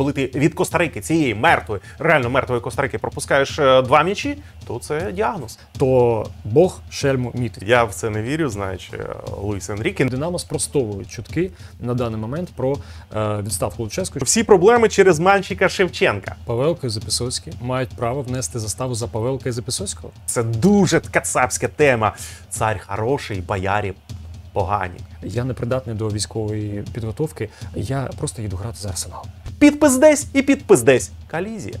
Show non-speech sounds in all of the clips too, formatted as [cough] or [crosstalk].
коли ти від Костарики цієї мертвої, реально мертвої Костарики пропускаєш е, два м'ячі, то це діагноз. То Бог шельму мітить. Я в це не вірю, знаючи е, Луїс Енрікін. Динамо спростовують чутки на даний момент про е, відставку Луческу. Всі проблеми через Манчика Шевченка. Павелко і Записоцький мають право внести заставу за Павелка і Записоцького. Це дуже кацапська тема. Цар хороший, боярі погані. Я не придатний до військової підготовки. Я просто їду грати за арсенал. Підпис десь і підпис десь Колізія.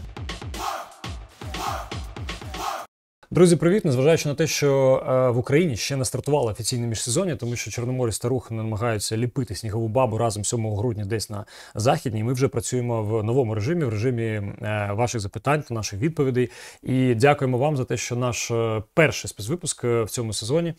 Друзі, привіт! Незважаючи на те, що е, в Україні ще не стартувало офіційне міжсезоння, тому що Чорноморі старухи намагаються ліпити снігову бабу разом 7 грудня, десь на західній. Ми вже працюємо в новому режимі, в режимі е, ваших запитань та наших відповідей. І дякуємо вам за те, що наш е, перший спецвипуск в цьому сезоні,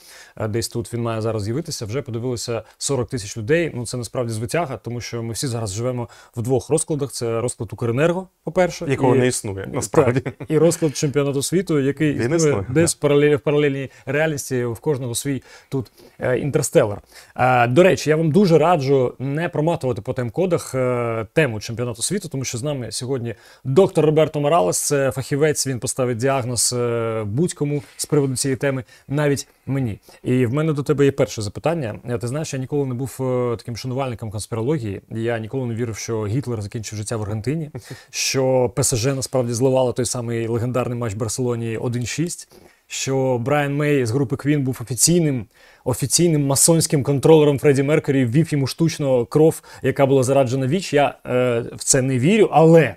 десь тут він має зараз з'явитися, вже подивилися 40 тисяч людей. Ну це насправді звитяга, тому що ми всі зараз живемо в двох розкладах: це розклад Укренерго, по перше, якого і... не існує, насправді, так, і розклад чемпіонату світу, який. Він Можливо, десь в паралельній реальності в кожного свій тут е, інтерстелар. Е, до речі, я вам дуже раджу не проматувати по тем-кодах е, тему чемпіонату світу, тому що з нами сьогодні доктор Роберто Моралес, це фахівець. Він поставить діагноз будь-кому з приводу цієї теми, навіть мені. І в мене до тебе є перше запитання. Ти знаєш, я ніколи не був таким шанувальником конспірології. Я ніколи не вірив, що Гітлер закінчив життя в Аргентині, [laughs] що ПСЖ насправді зливало той самий легендарний матч Барселонії 1-6 можливість, що Брайан Мей з групи Квін був офіційним офіційним масонським контролером Фредді Меркері, ввів йому штучно кров, яка була зараджена віч. Я е, в це не вірю, але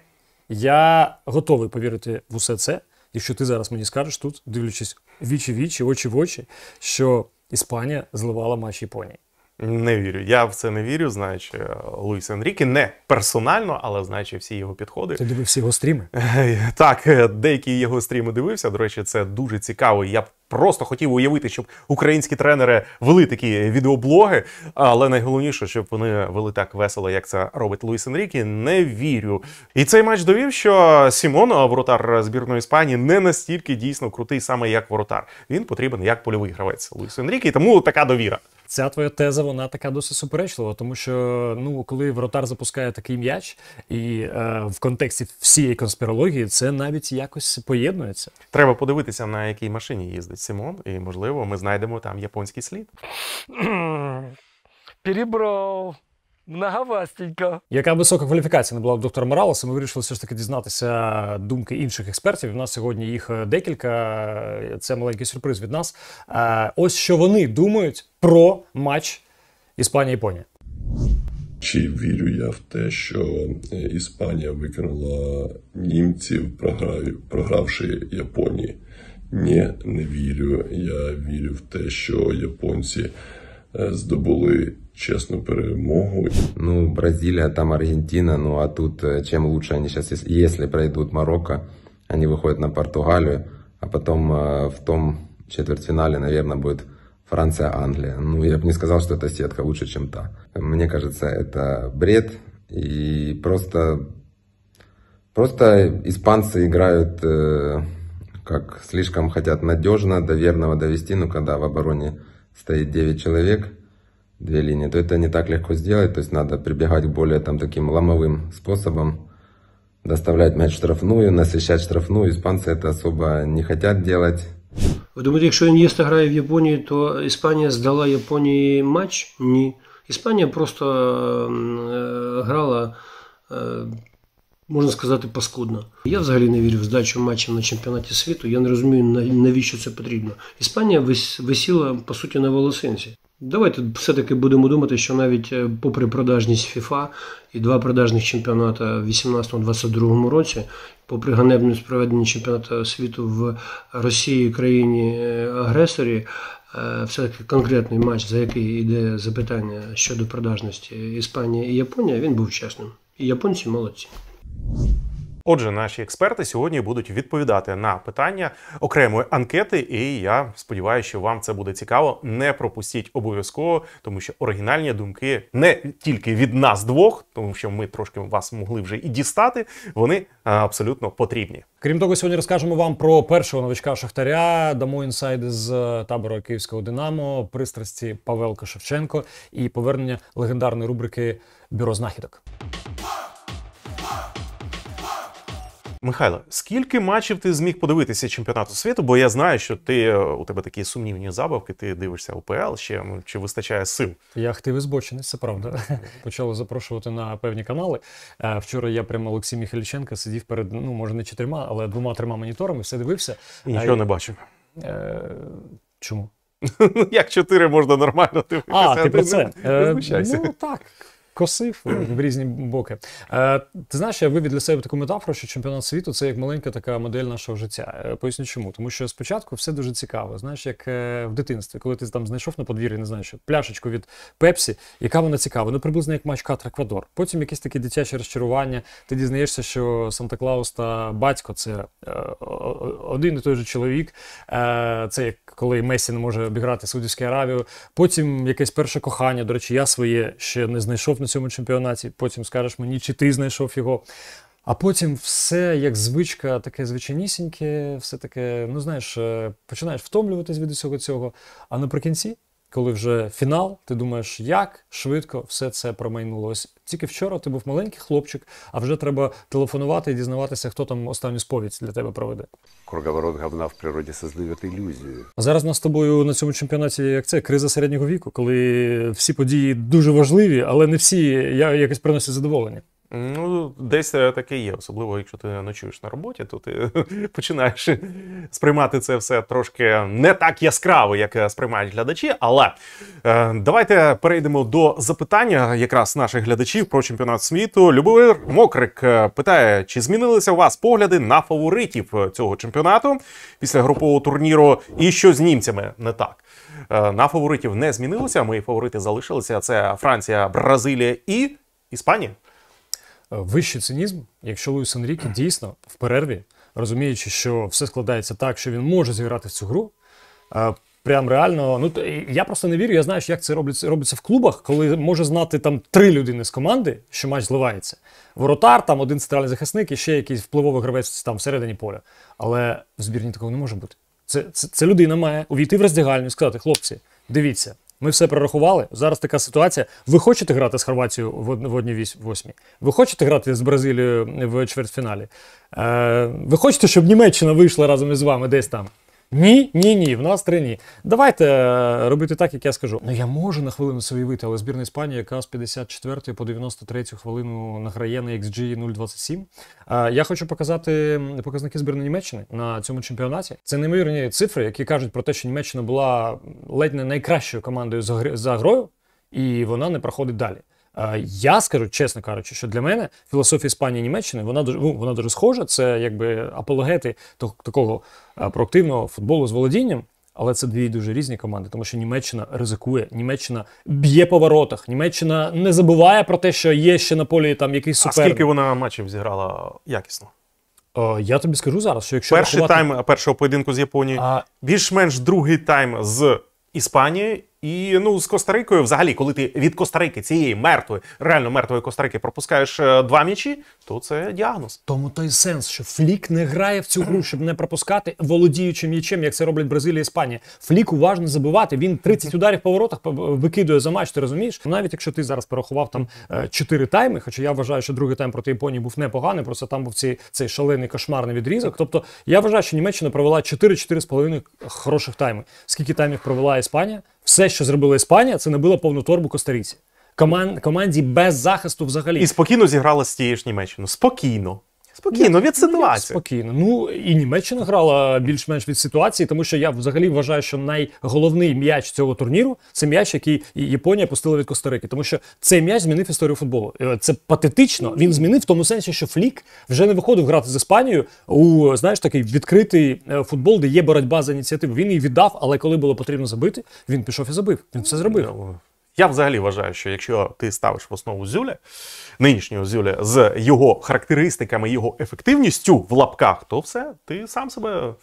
я готовий повірити в усе це. Якщо ти зараз мені скажеш тут, дивлячись вічі-вічі, очі в очі, що Іспанія зливала матч Японії. Не вірю. Я в це не вірю, знаючи е, Луїс Енріки. Не персонально, але знаючи всі його підходи. Ти дивився його стріми? Е, е, так, деякі його стріми дивився. До речі, це дуже цікаво. Я просто хотів уявити, щоб українські тренери вели такі відеоблоги. Але найголовніше, щоб вони вели так весело, як це робить Луїс Енріки. Не вірю. І цей матч довів, що Сімон, воротар збірної Іспанії, не настільки дійсно крутий, саме як воротар. Він потрібен як польовий гравець Луїс Енріки, тому така довіра. Ця твоя теза, вона така досить суперечлива, тому що ну коли Вратар запускає такий м'яч, і е, в контексті всієї конспірології це навіть якось поєднується. Треба подивитися, на якій машині їздить Сімон, і можливо, ми знайдемо там японський слід. [clears throat] Перебрав. Многовастенько. Яка висока кваліфікація не була в доктора Моралеса, ми вирішили все ж таки дізнатися думки інших експертів. У нас сьогодні їх е, декілька. Е, це маленький сюрприз від нас. Е, ось що вони думають про матч Іспанія-Японія. Чи вірю я в те, що Іспанія викинула німців, програв, програвши Японії? Ні, не вірю. Я вірю в те, що японці. здобули чесну перемогу. Ну, Бразилия, там Аргентина, ну а тут чем лучше они сейчас, если, если пройдут Марокко, они выходят на Португалию, а потом в том четвертьфинале, наверное, будет Франция-Англия. Ну, я бы не сказал, что эта сетка лучше, чем та. Мне кажется, это бред. И просто, просто испанцы играют, э, как слишком хотят надежно, до довести. но ну, когда в обороне стоит 9 человек, две линии, то это не так легко сделать, то есть надо прибегать к более там таким ломовым способам, доставлять мяч в штрафную, насыщать штрафную, испанцы это особо не хотят делать. Ви думаєте, якщо Ін'єста грає в Японии то Испания сдала Японии матч? не Испания просто э, грала э, можна сказати, паскудно. Я взагалі не вірю в здачу матчів на чемпіонаті світу. Я не розумію, навіщо це потрібно. Іспанія висіла по суті на волосинці. Давайте все-таки будемо думати, що навіть е, попри продажність FIFA і два продажних чемпіоната в 18-22 році, попри ганебне спроведення чемпіонату світу в Росії, країні е, агресорі, е, все-таки конкретний матч, за який йде запитання щодо продажності Іспанії і Японія, він був чесним. І японці молодці. Отже, наші експерти сьогодні будуть відповідати на питання окремої анкети, і я сподіваюся, що вам це буде цікаво. Не пропустіть обов'язково, тому що оригінальні думки не тільки від нас двох, тому що ми трошки вас могли вже і дістати. Вони е, абсолютно потрібні. Крім того, сьогодні розкажемо вам про першого новичка Шахтаря. Дамо інсайди з е, табору київського Динамо, пристрасті Павелка Шевченко і повернення легендарної рубрики Бюро знахідок. Михайло, скільки матчів ти зміг подивитися чемпіонату світу? Бо я знаю, що ти е, у тебе такі сумнівні забавки, ти дивишся УПЛ ще чи вистачає сил? Я хтивий збочений, це правда. [laughs] Почали запрошувати на певні канали. Е, вчора я прямо Олексій Міхаліченко сидів перед, ну може не чотирма, але двома-трьома моніторами, все дивився. І е, нічого а, не бачив. Е, Чому? [laughs] Ну, як чотири можна нормально дивитися? А, ти про це? Ну так косив в різні боки. Е, Ти знаєш, я вивів для себе таку метафору, що чемпіонат світу це як маленька така модель нашого життя. Е, поясню чому, тому що спочатку все дуже цікаво. Знаєш, як е, в дитинстві, коли ти там знайшов на подвір'ї, не знаю, що пляшечку від Пепсі, яка вона цікава, ну приблизно як матч Катра Квадор. Потім якесь таке дитяче розчарування. Ти дізнаєшся, що Санта Клаус та батько це е, один і той же чоловік. Е, Це як коли Месі не може обіграти Саудівську Аравію. Потім якесь перше кохання. До речі, я своє ще не знайшов на цьому чемпіонаті, потім скажеш мені, чи ти знайшов його. А потім все як звичка, таке звичайнісіньке, все таке, ну знаєш, е, починаєш втомлюватись від усього цього. А наприкінці коли вже фінал, ти думаєш, як швидко все це промайнулося. Тільки вчора ти був маленький хлопчик, а вже треба телефонувати і дізнаватися, хто там останню сповідь для тебе проведе. Круговорот говна в природі создає ілюзію. А зараз нас з тобою на цьому чемпіонаті як це криза середнього віку, коли всі події дуже важливі, але не всі я якось приносять задоволення. Ну, десь е, таке є, особливо якщо ти ночуєш на роботі, то ти [laughs] починаєш сприймати це все трошки не так яскраво, як е, сприймають глядачі. Але е, давайте перейдемо до запитання якраз наших глядачів про чемпіонат світу. Любовир Мокрик е, питає: чи змінилися у вас погляди на фаворитів цього чемпіонату після групового турніру? І що з німцями не так? Е, на фаворитів не змінилося. Мої фаворити залишилися: це Франція, Бразилія і Іспанія. Е, вищий цинізм, якщо Луїс Енрікі дійсно в перерві, розуміючи, що все складається так, що він може зіграти в цю гру. Е, прям реально, ну я просто не вірю. Я знаю, як це робиться робиться в клубах, коли може знати там три людини з команди, що матч зливається. Воротар, там один центральний захисник і ще якийсь впливовий гравець там всередині поля. Але в збірні такого не може бути. Це це, це людина має увійти в роздягальню і сказати, хлопці, дивіться, ми все прорахували. Зараз така ситуація. Ви хочете грати з Хорватією в одній вісь восьмій? Ви хочете грати з Бразилією в чвертьфіналі? Е, Ви хочете, щоб Німеччина вийшла разом із вами десь там? Ні, ні, ні. В нас три ні. Давайте е, робити так, як я скажу. Ну я можу на хвилину це вити, але збірна Іспанії, яка з 54 по 93 хвилину награє на XG 027. Е, я хочу показати показники збірної Німеччини на цьому чемпіонаті. Це неймовірні цифри, які кажуть про те, що Німеччина була ледь не найкращою командою за грою, і вона не проходить далі. Е, я скажу чесно кажучи, що для мене філософія Іспанії Німеччини вона дуже ну, вона дуже схожа. Це якби апологети такого е, проактивного футболу з володінням. Але це дві дуже різні команди, тому що Німеччина ризикує, Німеччина б'є по воротах, Німеччина не забуває про те, що є ще на полі там якийсь суперник. А скільки вона матчів зіграла якісно? О, е, я тобі скажу зараз, що якщо перший рахувати... тайм першого поєдинку з Японії, а... більш-менш другий тайм з Іспанії і ну з Коста-Рикою, взагалі, коли ти від Коста-Рики, цієї мертвої, реально мертвої Коста-Рики пропускаєш е, два м'ячі, то це діагноз. Тому той сенс, що Флік не грає в цю гру, щоб не пропускати володіючим м'ячем, як це роблять Бразилія і Іспанія. Флік уважно забивати. Він 30 ударів по воротах викидує за матч. Ти розумієш? Навіть якщо ти зараз порахував там е, чотири тайми, хоча я вважаю, що другий тайм проти Японії був непоганий, просто там був ці цей шалений кошмарний відрізок. Тобто я вважаю, що Німеччина провела 4-4,5 хороших тайми. Скільки таймів провела Іспанія? Все, що зробила Іспанія, це набила повну торбу Костаріці. Коман... Команді без захисту взагалі. І спокійно зіграла з тією ж Німеччиною. Спокійно спокійно ну, від ну, ситуації. Спокійно. Ну і Німеччина грала більш-менш від ситуації, тому що я взагалі вважаю, що найголовний м'яч цього турніру це м'яч, який Японія пустила від коста Тому що цей м'яч змінив історію футболу. Е, це патетично. Він змінив в тому сенсі, що Флік вже не виходив грати з Іспанією у знаєш такий відкритий е, футбол, де є боротьба за ініціативу. Він її віддав, але коли було потрібно забити, він пішов і забив. Він все зробив. Ну, я взагалі вважаю, що якщо ти ставиш в основу зюля, нинішнього зюля з його характеристиками, його ефективністю в лапках, то все ти сам себе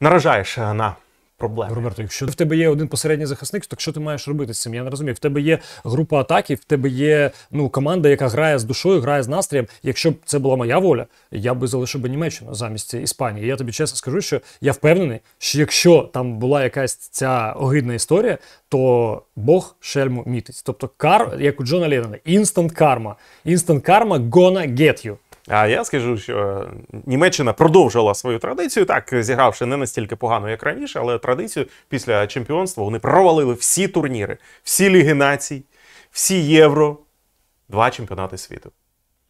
наражаєш на проблеми. Роберто, якщо в тебе є один посередній захисник, так що ти маєш робити з цим? Я не розумію. В тебе є група атаків, в тебе є ну команда, яка грає з душою, грає з настроєм. Якщо б це була моя воля, я би залишив би Німеччину замість Іспанії. Я тобі чесно скажу, що я впевнений, що якщо там була якась ця огидна історія, то Бог шельму мітить. Тобто, кар, як у Джона Леннона, інстант карма. Інстант карма gonna get you. А я скажу, що Німеччина продовжила свою традицію, так зігравши не настільки погано, як раніше, але традицію після чемпіонства вони провалили всі турніри, всі ліги націй, всі євро, два чемпіонати світу.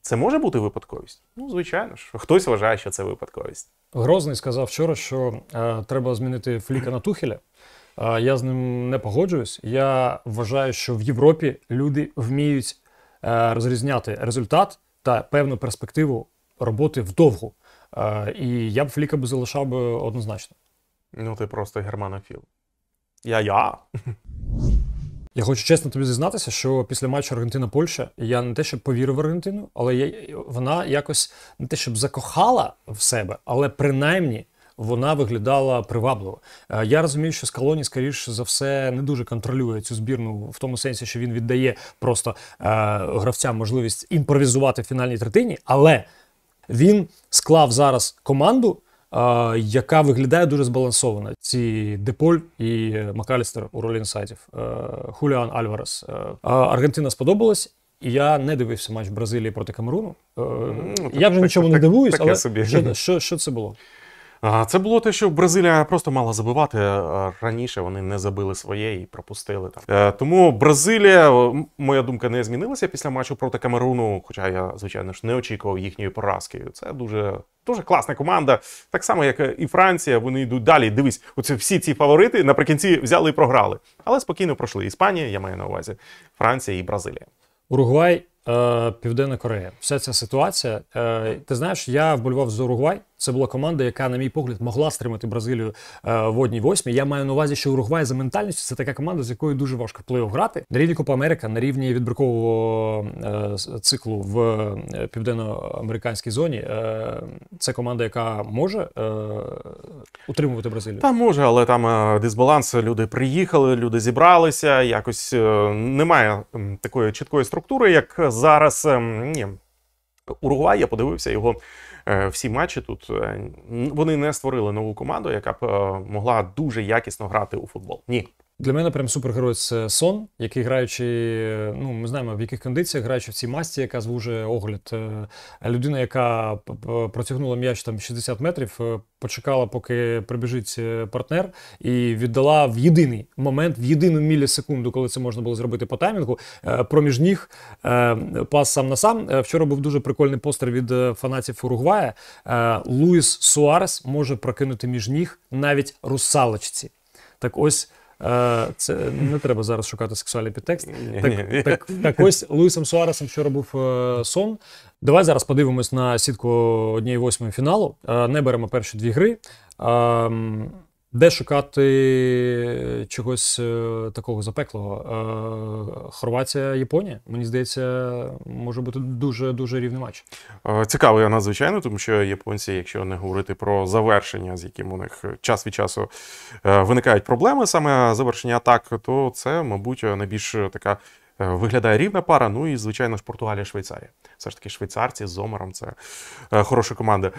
Це може бути випадковість? Ну, звичайно ж, хтось вважає, що це випадковість. Грозний сказав вчора, що е, треба змінити фліка на тухеля. Е, я з ним не погоджуюсь. Я вважаю, що в Європі люди вміють е, розрізняти результат та певну перспективу роботи вдовгу. Е, і я б фліка б залишав би однозначно. Ну, ти просто германофіл. Я-я. [laughs] Я хочу чесно тобі зізнатися, що після матчу Аргентина-Польща я не те, щоб повірив в Аргентину, але я, вона якось не те, щоб закохала в себе, але принаймні вона виглядала привабливо. Е, я розумію, що Скалоні, скоріш за все, не дуже контролює цю збірну в тому сенсі, що він віддає просто е, гравцям можливість імпровізувати в фінальній третині, але він склав зараз команду. Е, яка виглядає дуже збалансована. Ці Деполь і Макалістер у ролі інсайдів, Хуліан Альварес. Аргентина сподобалась, і я не дивився матч Бразилії проти Камеруну. Ну, я вже так, нічому так, не дивуюсь, так, але собі. Що, що, що це було? Це було те, що Бразилія просто мала забивати раніше. Вони не забили своє і пропустили там. Е, тому Бразилія, моя думка, не змінилася після матчу проти Камеруну. Хоча я, звичайно ж, не очікував їхньої поразки. Це дуже дуже класна команда. Так само, як е, і Франція. Вони йдуть далі. Дивись, оце всі ці фаворити наприкінці взяли і програли. Але спокійно пройшли Іспанія. Я маю на увазі Франція і Бразилія. Уругвай, е, Південна Корея. Вся ця ситуація. Ти знаєш, я вболював за Уругвай. Це була команда, яка, на мій погляд, могла стримати Бразилію е, в одній восьмі. Я маю на увазі, що Уругвай за ментальністю це така команда, з якою дуже важко плей-офф грати. На рівні Копа Америка, на рівні відбіркового е, циклу в е, південноамериканській зоні. Це команда, яка може утримувати Бразилію. Та може, але там дисбаланс. Люди приїхали, люди зібралися. Якось немає такої чіткої структури, як зараз. Ем, ні, Уругвай, я подивився його. Е, всі матчі тут е, вони не створили нову команду, яка б е, могла дуже якісно грати у футбол. Ні. Для мене прям супергерой це сон, який граючи, ну ми знаємо в яких кондиціях граючи в цій масті, яка звужує огляд. Е, людина, яка протягнула м'яч там 60 метрів, е, почекала, поки прибіжить е, партнер, і віддала в єдиний момент, в єдину мілісекунду, коли це можна було зробити по таймінгу. Проміж ніг пас сам на сам. Вчора був дуже прикольний постер від фанатів Уругвая. Луїс Суарес може прокинути між ніг навіть русалочці. Так ось. Е, це не треба зараз шукати сексуальний підтекст. Так так, так ось Луїсом Суаресом, що робив е, сон. Давай зараз подивимось на сітку однієї восьмої фіналу. Е, не беремо перші дві гри. Ем, де шукати е, чогось е, такого запеклого? Е, Хорватія, Японія, мені здається, може бути дуже дуже рівний матч. Цікавий надзвичайно, тому що японці, якщо не говорити про завершення, з яким у них час від часу виникають проблеми, саме завершення атак, то це, мабуть, найбільш така. Виглядає рівна пара, ну і, звичайно ж, Португалія, Швейцарія. Все ж таки, швейцарці з Зомером це хороша команда.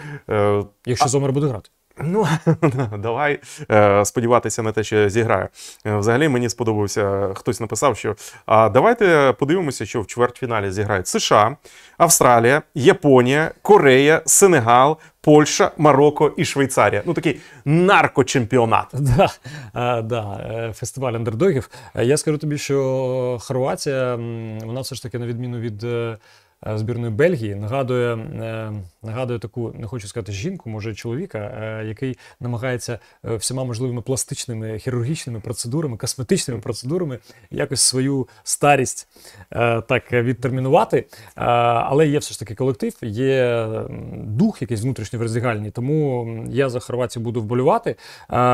Якщо а... Зомер буде грати. Ну, [laughs] давай е, сподіватися на те, що я зіграю. Е, взагалі мені сподобався, хтось написав, що а давайте подивимося, що в чвертьфіналі зіграють США, Австралія, Японія, Корея, Сенегал, Польща, Марокко і Швейцарія. Ну такий наркочемпіонат. [laughs] Да, е, да, Фестиваль андердогів. Я скажу тобі, що Хорватія, вона все ж таки, на відміну від. Е, збірної Бельгії нагадує е, нагадує таку, не хочу сказати жінку, може чоловіка, е, який намагається всіма можливими пластичними хірургічними процедурами, косметичними процедурами якось свою старість так відтермінувати. Але є все ж таки колектив, є дух, якийсь внутрішньо роздягальні. Тому я за Хорватію буду вболювати.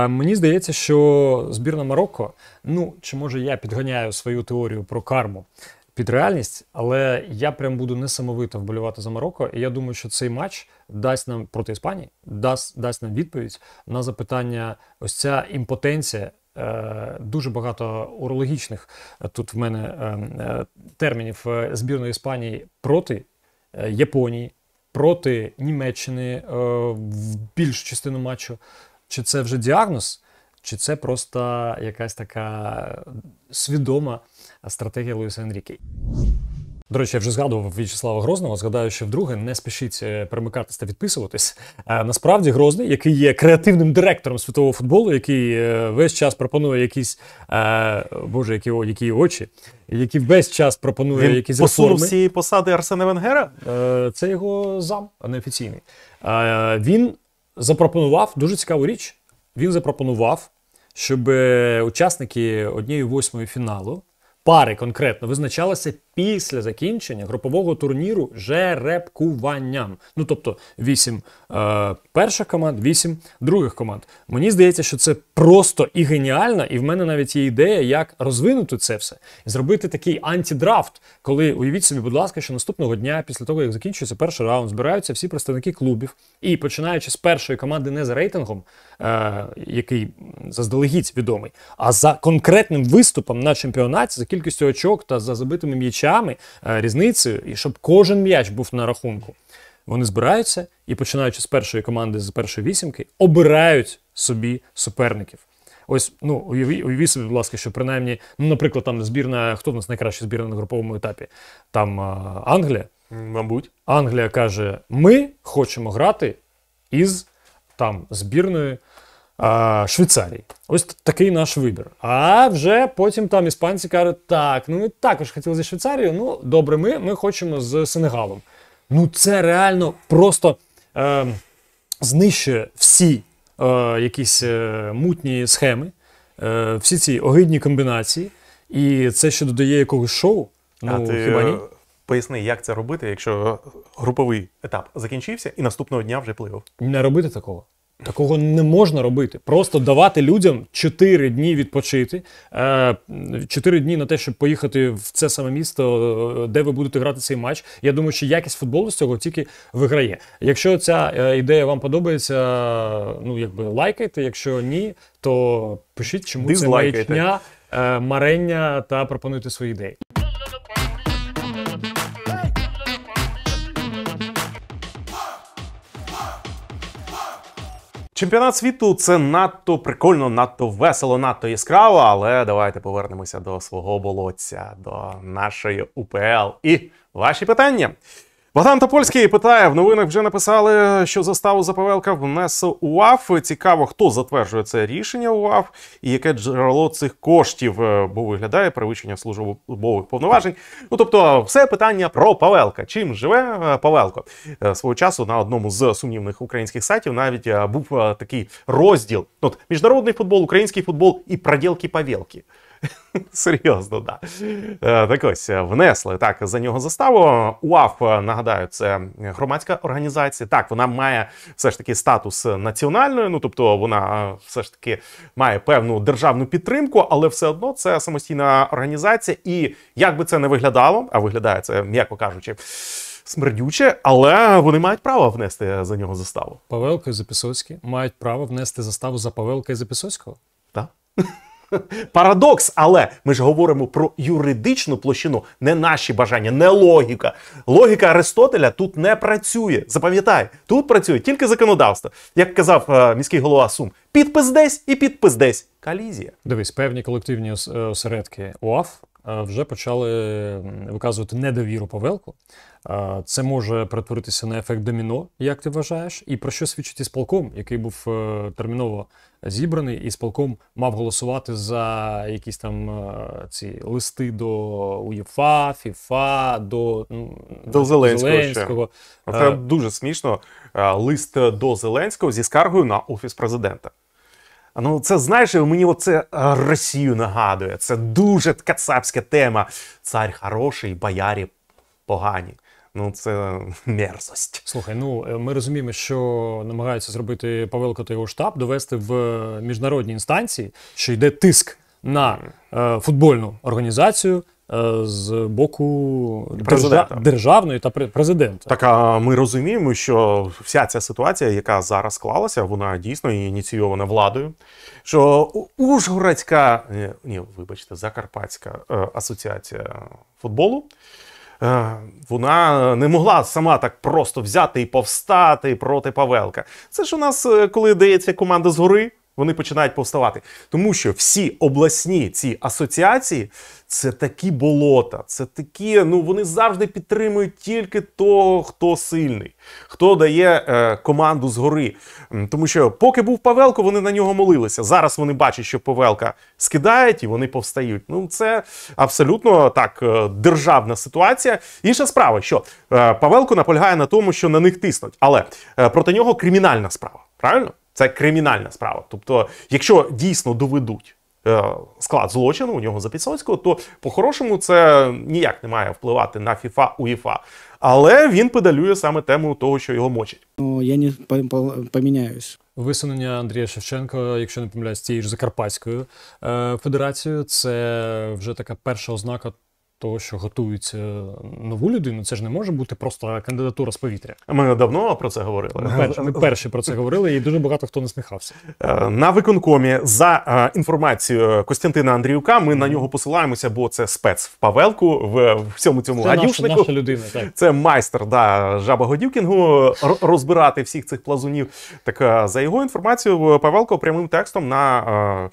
Мені здається, що збірна Марокко, ну чи може я підганяю свою теорію про карму під реальність, але я прям буду несамовито вболівати за Марокко. І я думаю, що цей матч дасть нам проти Іспанії, дасть дасть нам відповідь на запитання: ось ця імпотенція. Е, дуже багато урологічних тут в мене е, е, термінів збірної Іспанії проти Японії, проти Німеччини в більшу частину матчу. Чи це вже діагноз, чи це просто якась така свідома стратегія Луїса Енрікі. До речі, я вже згадував В'ячеслава Грозного. Згадаю, що вдруге не спішіть е, перемикатись та відписуватись. насправді Грозний, який є креативним директором світового футболу, який е, весь час пропонує якісь е, боже, які які очі, який весь час пропонує Він якісь реформи. Він цієї посади Арсена Венгера. Це його зам, а не офіційний. Він запропонував дуже цікаву річ. Він запропонував, щоб учасники однієї восьмої фіналу пари конкретно визначалися після закінчення групового турніру жеребкуванням. Ну тобто вісім е, перших команд, вісім других команд. Мені здається, що це просто і геніально, і в мене навіть є ідея, як розвинути це все і зробити такий антідрафт. коли уявіть собі, будь ласка, що наступного дня, після того як закінчується перший раунд, збираються всі представники клубів, і починаючи з першої команди, не за рейтингом, е, який заздалегідь відомий, а за конкретним виступом на чемпіонаті кількістю очок та за забитими м'ячами е, різницею, і щоб кожен м'яч був на рахунку. Вони збираються і, починаючи з першої команди, з першої вісімки, обирають собі суперників. Ось, ну уяві собі, будь ласка, що принаймні, ну, наприклад, там збірна, хто в нас найкраща збірна на груповому етапі? Там а, е, Англія. Мабуть, Англія каже: ми хочемо грати із там збірною Швейцарії. Ось такий наш вибір. А вже потім там іспанці кажуть, так, ну ми також хотіли зі Швейцарією, ну добре, ми ми хочемо з Сенегалом. Ну це реально просто е, знищує всі е, якісь е, мутні схеми, е, всі ці огидні комбінації. І це ще додає якогось шоу. Ну, а ти хіба ні? Е, поясни, як це робити, якщо груповий етап закінчився і наступного дня вже плив. Не робити такого. Такого не можна робити. Просто давати людям 4 дні відпочити, 4 е, дні на те, щоб поїхати в це саме місто, е, де ви будете грати цей матч. Я думаю, що якість футболу з цього тільки виграє. Якщо ця е, ідея вам подобається, ну якби лайкайте. Якщо ні, то пишіть, чому Дизлайкайте. це маячня, марення та пропонуйте свої ідеї. Чемпіонат світу це надто прикольно, надто весело, надто яскраво. Але давайте повернемося до свого болотця, до нашої УПЛ і ваші питання. Богдан Топольський питає в новинах. Вже написали, що заставу за Павелка внесе УАФ. Цікаво, хто затверджує це рішення УАФ і яке джерело цих коштів, е, бо виглядає перевищення службових повноважень. Ну тобто, все питання про Павелка. Чим живе е, Павелко е, свого часу на одному з сумнівних українських сайтів навіть був такий розділ: от міжнародний футбол, український футбол і проділки Павелки. [laughs] Серйозно, да. Е, так ось е, внесли так за нього заставу. УАФ е, нагадаю, це громадська організація. Так, вона має все ж таки статус національної, ну тобто вона все ж таки має певну державну підтримку, але все одно це самостійна організація. І як би це не виглядало, а виглядає це, м'яко кажучи, смердюче, але вони мають право внести за нього заставу. Павелко і Запісоцький мають право внести заставу за Павелка і Запісоцького? Так. [laughs] Парадокс, але ми ж говоримо про юридичну площину, не наші бажання, не логіка. Логіка Аристотеля тут не працює. Запам'ятай, тут працює тільки законодавство. Як казав е, міський голова Сум, Підпис десь і підпис десь Колізія. Дивись, певні колективні е, осередки УАФ е, вже почали виказувати недовіру Павелку. Е, це може перетворитися на ефект доміно, як ти вважаєш, і про що свідчить із полком, який був терміново зібраний, і сполком мав голосувати за якісь там ці листи до УЄФА, ФІФА, до ну, до Зеленського. Зеленського. Ще. Це дуже смішно. Лист до Зеленського зі скаргою на офіс президента. Ну, це знаєш, мені оце е, Росію нагадує. Це дуже кацапська тема. Цар хороший, боярі погані. Ну, це мерзость. Слухай, ну е, ми розуміємо, що намагаються зробити Павелко та його штаб, довести в е, міжнародні інстанції, що йде тиск на е, футбольну організацію е, з боку Президента. державної та президента. Так, а ми розуміємо, що вся ця ситуація, яка зараз склалася, вона дійсно ініційована владою. Що Ужгородська, е, ні, вибачте, Закарпатська е, асоціація футболу. Е, вона не могла сама так просто взяти і повстати проти Павелка. Це ж у нас, е, коли дається команда згори, вони починають повставати. Тому що всі обласні ці асоціації це такі болота, це такі. Ну вони завжди підтримують тільки того, хто сильний, хто дає е, команду згори. Тому що, поки був Павелко, вони на нього молилися. Зараз вони бачать, що Павелка скидають і вони повстають. Ну це абсолютно так е, державна ситуація. Інша справа, що е, Павелко наполягає на тому, що на них тиснуть, але е, проти нього кримінальна справа. Правильно? Це кримінальна справа. Тобто, якщо дійсно доведуть е, склад злочину у нього за Пісоцького, то по-хорошому це ніяк не має впливати на ФІФА УЄФА. Але він педалює саме тему того, що його мочить. Ну я не поміняюсь. Висунення Андрія Шевченка, якщо не помиляюсь, тією ж Закарпатською е, федерацією, це вже така перша ознака того, що готують нову людину, це ж не може бути просто кандидатура з повітря. Ми давно про це говорили. Ми перші, ми перші про це говорили, і дуже багато хто насміхався. Е, на виконкомі за е, інформацією Костянтина Андріюка. Ми mm. на нього посилаємося, бо це спец в Павелку в всьому цьому це наша, наша людина. Так це майстер да жаба Годівкінгу розбирати всіх цих плазунів. Так е, за його інформацією, Павелко прямим текстом на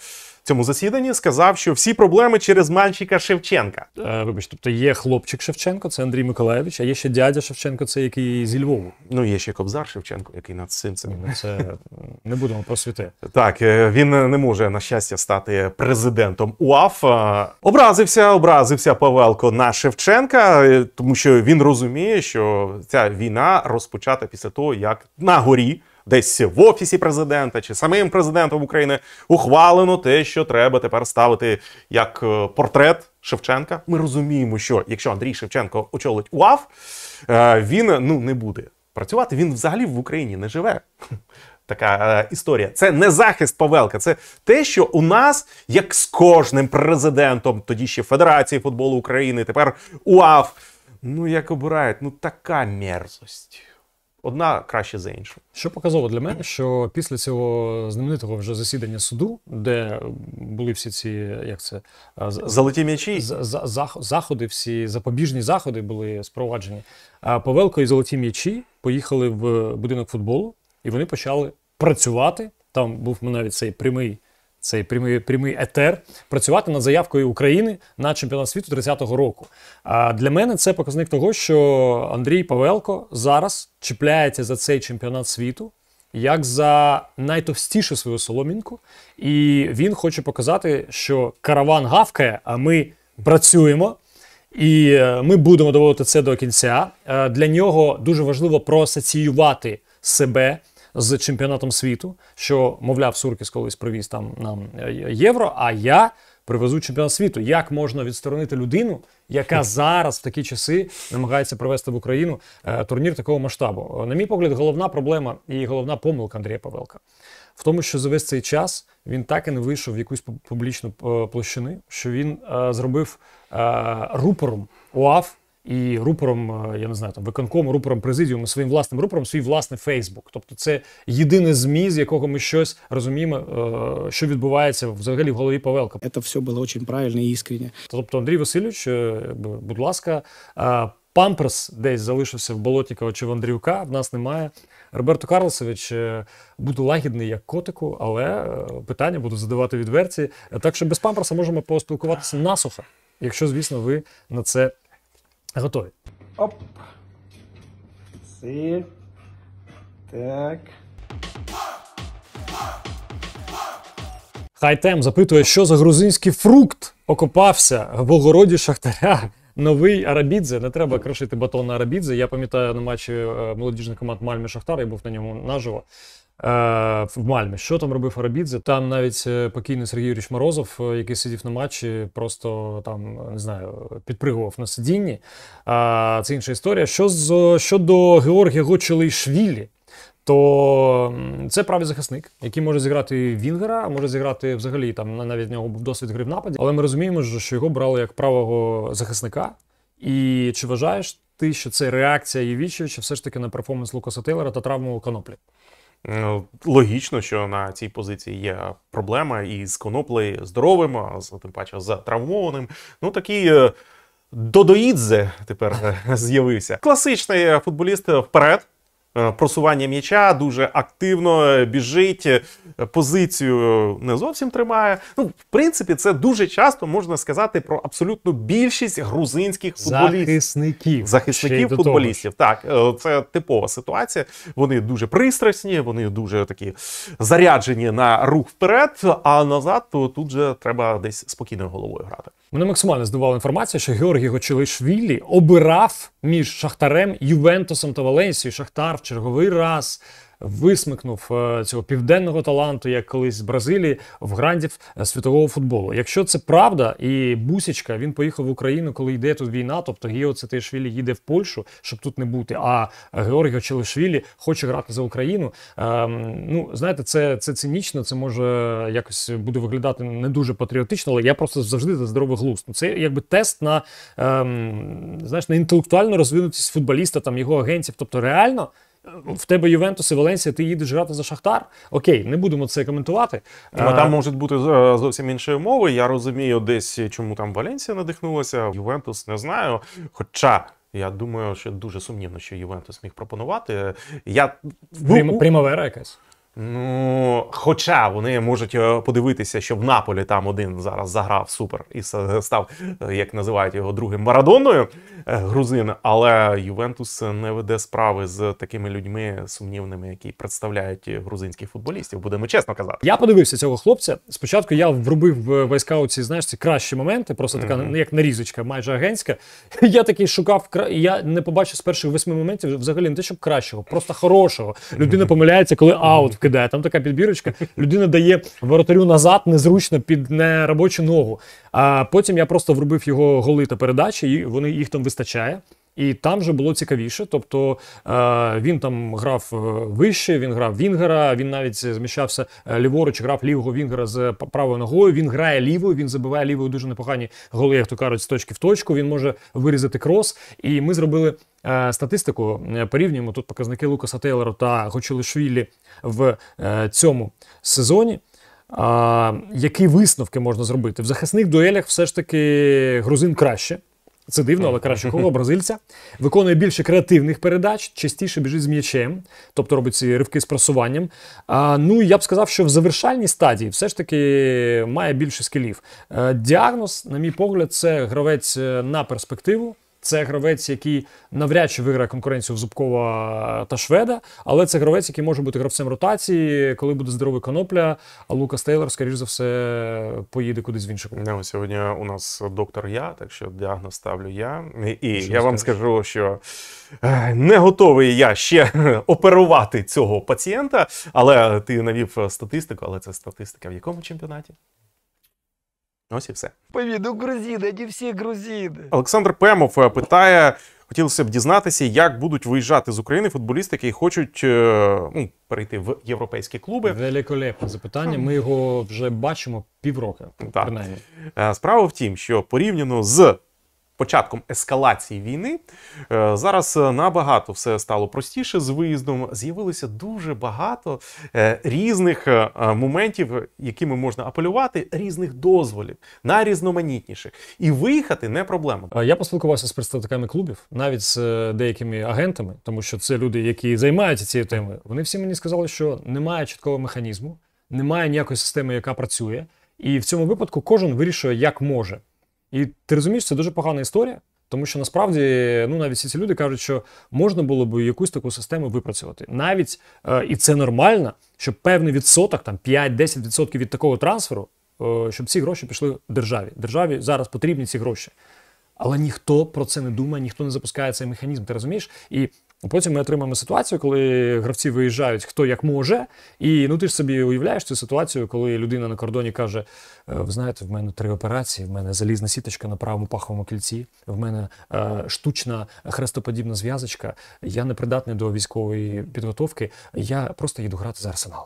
цьому засіданні сказав, що всі проблеми через мальчика Шевченка. Е, вибач, тобто є хлопчик Шевченко, це Андрій Миколаєвич, а є ще дядя Шевченко, це який зі Львову. Ну є ще Кобзар Шевченко, який над цим це. Ну, Ні, Це не будемо просвіти. Так е, він не може на щастя стати президентом УАФ. Е, образився, образився Павелко на Шевченка, е, тому що він розуміє, що ця війна розпочата після того, як на горі десь в офісі президента чи самим президентом України ухвалено те, що треба тепер ставити як е, портрет Шевченка. Ми розуміємо, що якщо Андрій Шевченко очолить УАВ, е, він ну не буде працювати. Він взагалі в Україні не живе. [laughs] Така е, історія. Це не захист Павелка. Це те, що у нас, як з кожним президентом, тоді ще Федерації футболу України, тепер УАФ. Ну як обирають, ну така мерзость одна краще за іншу. Що показово для мене, що після цього знаменитого вже засідання суду, де були всі ці як це золоті м'ячі заходи, всі запобіжні заходи були спроваджені. Павелко і золоті м'ячі поїхали в будинок футболу, і вони почали працювати. Там був навіть цей прямий цей прямий прямий етер, працювати над заявкою України на чемпіонат світу 30-го року. А для мене це показник того, що Андрій Павелко зараз чіпляється за цей чемпіонат світу. Як за найтовстішу свою соломінку, і він хоче показати, що караван гавкає, а ми працюємо і е, ми будемо доводити це до кінця. Е, для нього дуже важливо проасоціювати себе з чемпіонатом світу, що, мовляв, Суркіс колись привіз там нам е, євро. А я привезу чемпіонат світу. Як можна відсторонити людину, яка зараз в такі часи намагається привести в Україну е, турнір такого масштабу? Е, на мій погляд, головна проблема і головна помилка Андрія Павелка в тому, що за весь цей час він так і не вийшов в якусь публічну площину, що він зробив рупором УАФ і рупором, е, я не знаю, там виконкому, рупором президіуму, своїм власним рупором, свій власний Фейсбук. Тобто це єдине змі, з якого ми щось розуміємо, е, що відбувається взагалі в голові Павелка. Це все було дуже правильно і іскренне. Тобто, Андрій Васильович, е, будь ласка, памперс десь залишився в Болотнікова чи в Андрівка. В нас немає. Роберто Карлосович, буду лагідний як котику, але питання буду задавати відверті. Так що без памперса можемо поспілкуватися насухо, якщо, звісно, ви на це Готові. Оп. Си. Так. Хайтем запитує, що за грузинський фрукт окопався в огороді Шахтаря. Новий Арабідзе. Не треба крошити батон на Арабідзе. Я пам'ятаю на матчі е, молодіжних команд Мальми Шахтар, я був на ньому наживо. Е, в Мальмі. Що там робив Арабідзе? Там навіть е, покійний Сергій Юрійович Морозов, е, який сидів на матчі, просто там не знаю, підпригував на сидінні. Це інша історія. Що з щодо Георгія Гочелишвілі, то це правий захисник, який може зіграти Вінгера, а може зіграти взагалі там навіть в нього був досвід гри в нападі. Але ми розуміємо, що його брали як правого захисника. І чи вважаєш ти, що це реакція Євічевича все ж таки на перформанс Лукаса Тейлера та травму у Каноплі? Е, логічно, що на цій позиції є проблема із коноплею здоровим, а з тим паче з травмованим. Ну такий е, Додоїдзе тепер е, з'явився класичний футболіст вперед. Е, просування м'яча, дуже активно е, біжить, е, позицію не зовсім тримає. Ну, в принципі, це дуже часто можна сказати про абсолютну більшість грузинських футболістів. Захисників Захисників футболістів. Так, це типова ситуація. Вони дуже пристрасні, вони дуже такі заряджені на рух вперед, а назад то тут же треба десь спокійною головою грати. Мене максимально здивувала інформація, що Георгій Гочилишвілі обирав між Шахтарем, Ювентусом та Валенсією Шахтар в черговий раз висмикнув е, цього південного таланту, як колись з Бразилії, в грандів е, світового футболу. Якщо це правда, і Бусічка він поїхав в Україну, коли йде тут війна, тобто Гіо Цетишвілі їде в Польщу, щоб тут не бути. А Георгій Челишвілі хоче грати за Україну. Ем, ну знаєте, це це цинічно, це може якось буде виглядати не дуже патріотично, але я просто завжди за здоровий глузд. Ну, це якби тест на ем, знаєш на інтелектуальну розвинутість футболіста, там його агентів, тобто реально. В тебе Ювентус і Валенсія, ти їдеш грати за Шахтар. Окей, не будемо це коментувати. Тому там е, можуть бути е, зовсім інші умови. Я розумію, десь чому там Валенсія надихнулася. Ювентус не знаю. Хоча я думаю, що дуже сумнівно, що Ювентус міг пропонувати. Я ну, Прим, Примавера якась. Ну, хоча вони можуть е, подивитися, що в Наполі там один зараз заграв супер і став, е, як називають його другим Марадоною е, грузин. Але Ювентус не веде справи з такими людьми сумнівними, які представляють грузинських футболістів. Будемо чесно казати. Я подивився цього хлопця. Спочатку я врубив в вайскауці, знаєш, ці кращі моменти, просто така mm -hmm. як нарізочка, майже агентська. [laughs] Я такий шукав Я не побачив з перших восьми моментів взагалі не те, що кращого, просто хорошого. Людина помиляється, коли аут в кидає. Там така підбірочка. Людина дає воротарю назад, незручно під неробочу ногу. А потім я просто вробив його голи та передачі, і вони їх там вистачає. І там вже було цікавіше. Тобто е, він там грав е, вище, він грав Вінгера, він навіть зміщався е, ліворуч, грав лівого Вінгера з правою ногою. Він грає лівою, він забиває лівою дуже непогані голи, як то кажуть, з точки в точку. Він може вирізати крос. І ми зробили. Статистику порівнюємо тут показники Лукаса Тейлора та Гочелишвілі в цьому сезоні. А, Які висновки можна зробити в захисних дуелях? Все ж таки грузин краще. Це дивно, але краще коло бразильця. Виконує більше креативних передач, частіше біжить з м'ячем, тобто робить ці ривки з просуванням. А, Ну я б сказав, що в завершальній стадії все ж таки має більше скілів. Е, діагноз, на мій погляд, це гравець е, на перспективу. Це гравець, який навряд чи виграє конкуренцію в Зубкова та Шведа, але це гравець, який може бути гравцем ротації, коли буде здоровий конопля. А Лукас Тейлор, скоріш за все, поїде кудись в іншу Ну, Сьогодні у нас доктор я, так що діагноз ставлю я. І що я вам скажу що е, не готовий я ще [laughs] оперувати цього пацієнта, але ти навів статистику, але це статистика в якому чемпіонаті? Ось і все. Повіду ну грузіни, не всі грузіни. Олександр Пемов е, питає. Хотілося б дізнатися, як будуть виїжджати з України футболісти, які хочуть е, ну, перейти в європейські клуби. Великолепне запитання. Ми його вже бачимо півроку. Принаймні е, справа в тім, що порівняно з початком ескалації війни е, зараз е, набагато все стало простіше з виїздом. З'явилося дуже багато е, різних моментів, якими можна апелювати, різних дозволів найрізноманітніших. І виїхати не проблема. Я поспілкувався з представниками клубів, навіть з деякими агентами, тому що це люди, які займаються цією темою. Вони всі мені сказали, що немає чіткого механізму, немає ніякої системи, яка працює, і в цьому випадку кожен вирішує, як може. І ти розумієш, це дуже погана історія, тому що насправді ну навіть ці люди кажуть, що можна було б якусь таку систему випрацювати. Навіть е, і це нормально, щоб певний відсоток, там 5-10% від такого трансферу, е, щоб ці гроші пішли державі. Державі зараз потрібні ці гроші. Але ніхто про це не думає, ніхто не запускає цей механізм. Ти розумієш? І Потім ми отримаємо ситуацію, коли гравці виїжджають хто як може. І ну ти ж собі уявляєш цю ситуацію, коли людина на кордоні каже: «Е, Ви знаєте, в мене три операції, в мене залізна сіточка на правому паховому кільці, в мене е, штучна хрестоподібна зв'язочка. Я не придатний до військової підготовки. Я просто їду грати за арсенал.